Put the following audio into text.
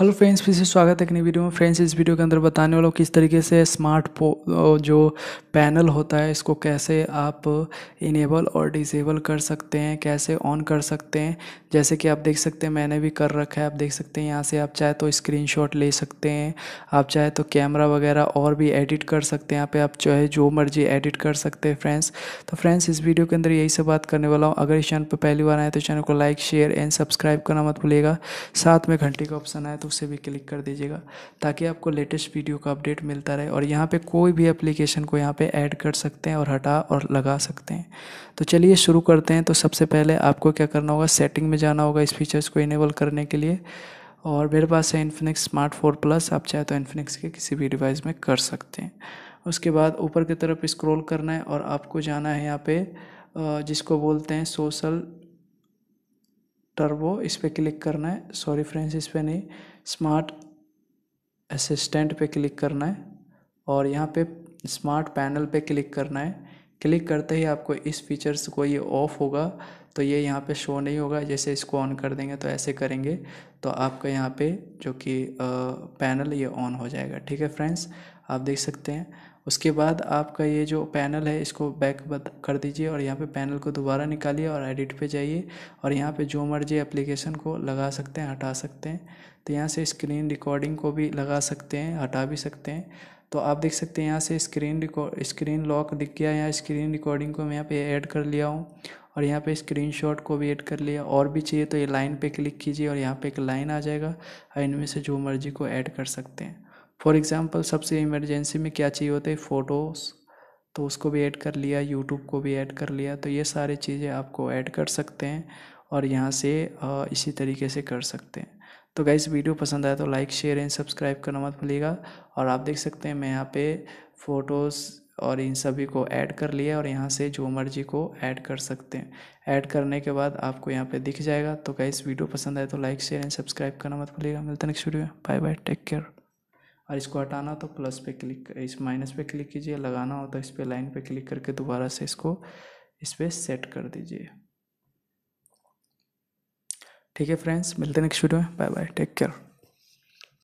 hello friends फिर से स्वागत है अपनी वीडियो में फ्रेंड्स इस वीडियो के अंदर बताने वाला हूँ किस तरीके से स्मार्ट जो पैनल होता है इसको कैसे आप इनेबल और डिसेबल कर सकते हैं कैसे ऑन कर सकते हैं जैसे कि आप देख सकते हैं मैंने भी कर रखा है आप देख सकते हैं यहाँ से आप चाहे तो स्क्रीन ले सकते हैं आप चाहे तो कैमरा वगैरह और भी एडिट कर सकते हैं यहाँ पर आप चाहे जो मर्जी एडिट कर सकते हैं फ्रेंड्स तो फ्रेंड्स इस वीडियो के अंदर यही सब बात करने वाला हूँ अगर इस चैनल पर पहली बार आए तो चैनल को लाइक शेयर एंड सब्सक्राइब करना मत भूलेगा साथ में घंटे का ऑप्शन आए तो उसे भी क्लिक कर दीजिएगा ताकि आपको लेटेस्ट वीडियो का अपडेट मिलता रहे और यहाँ पे कोई भी एप्लीकेशन को यहाँ पे ऐड कर सकते हैं और हटा और लगा सकते हैं तो चलिए शुरू करते हैं तो सबसे पहले आपको क्या करना होगा सेटिंग में जाना होगा इस फीचर्स को इनेबल करने के लिए और मेरे पास है इन्फिनिक्स स्मार्ट फोर प्लस आप चाहे तो इन्फिनिक्स के किसी भी डिवाइस में कर सकते हैं उसके बाद ऊपर की तरफ स्क्रॉल करना है और आपको जाना है यहाँ पे जिसको बोलते हैं सोशल टर्बो इस पर क्लिक करना है सॉरी फ्रेंड्स इस पर नहीं स्मार्ट असिस्टेंट पे क्लिक करना है और यहाँ पे स्मार्ट पैनल पे क्लिक करना है क्लिक करते ही आपको इस फीचर्स को ये ऑफ़ होगा तो ये यहाँ पे शो नहीं होगा जैसे इसको ऑन कर देंगे तो ऐसे करेंगे तो आपका यहाँ पे जो कि पैनल ये ऑन हो जाएगा ठीक है फ्रेंड्स आप देख सकते हैं उसके बाद आपका ये जो पैनल है इसको बैक कर दीजिए और यहाँ पे पैनल को दोबारा निकालिए और एडिट पे जाइए और यहाँ पे जो मर्जी एप्लीकेशन को लगा सकते हैं हटा सकते हैं तो यहाँ से स्क्रीन रिकॉर्डिंग को भी लगा सकते हैं हटा भी सकते हैं तो आप देख सकते हैं यहाँ से स्क्रीन रिकॉर्ड स्क्रीन लॉक दिख गया यहाँ स्क्रीन रिकॉर्डिंग को मैं यहाँ पे ऐड कर लिया हूँ और यहाँ पे स्क्रीनशॉट को भी ऐड कर लिया और भी चाहिए तो ये लाइन पे क्लिक कीजिए और यहाँ पे एक लाइन आ जाएगा और इनमें से जो मर्जी को ऐड कर सकते हैं फॉर एग्ज़ाम्पल सबसे इमरजेंसी में क्या चाहिए होते हैं फ़ोटोज़ तो उसको भी ऐड कर लिया यूट्यूब को भी ऐड कर लिया तो ये सारी चीज़ें आपको ऐड कर सकते हैं और यहाँ से इसी तरीके से कर सकते हैं तो गाइस वीडियो पसंद आया तो लाइक शेयर एंड सब्सक्राइब करना मत भूलिएगा और आप देख सकते हैं मैं यहाँ पे फ़ोटोज़ और इन सभी को ऐड कर लिया और यहाँ से जो मर्जी को ऐड कर सकते हैं ऐड करने के बाद आपको यहाँ पे दिख जाएगा तो गाइस वीडियो पसंद आए तो लाइक शेयर एंड सब्सक्राइब करना मत भूलिएगा मिलते नेक्स्ट वीडियो में बाय बाय टेक केयर और इसको हटाना तो प्लस पे क्लिक इस माइनस पे क्लिक कीजिए लगाना हो तो इस पर लाइन पे क्लिक करके दोबारा से इसको इस पर सेट कर दीजिए ठीक है फ्रेंड्स मिलते हैं नेक्स्ट वीडियो में बाय बाय टेक केयर